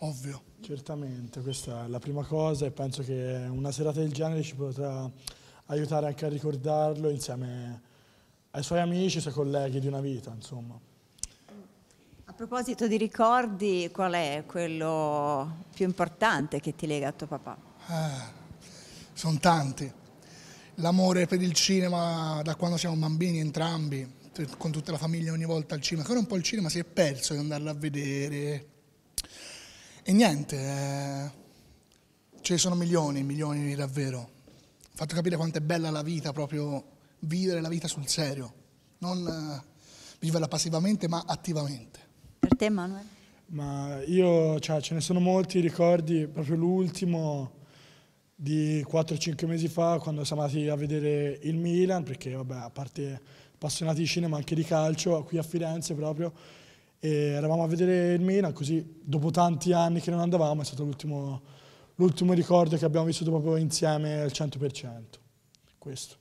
Ovvio. Certamente, questa è la prima cosa e penso che una serata del genere ci potrà aiutare anche a ricordarlo insieme ai suoi amici, ai suoi colleghi di una vita, insomma. A proposito di ricordi, qual è quello più importante che ti lega a tuo papà? Eh, sono tanti. L'amore per il cinema da quando siamo bambini entrambi, con tutta la famiglia ogni volta al cinema, ora un po' il cinema si è perso di andarlo a vedere, e niente, eh, ce ne sono milioni, milioni davvero. Ho fatto capire quanto è bella la vita, proprio vivere la vita sul serio, non eh, viverla passivamente ma attivamente. Per te Manuel? Ma io, cioè, ce ne sono molti ricordi, proprio l'ultimo di 4-5 mesi fa quando siamo andati a vedere il Milan, perché vabbè, a parte appassionati di cinema anche di calcio, qui a Firenze proprio, eravamo a vedere il Milan, così dopo tanti anni che non andavamo è stato l'ultimo ricordo che abbiamo vissuto proprio insieme al 100%. Questo.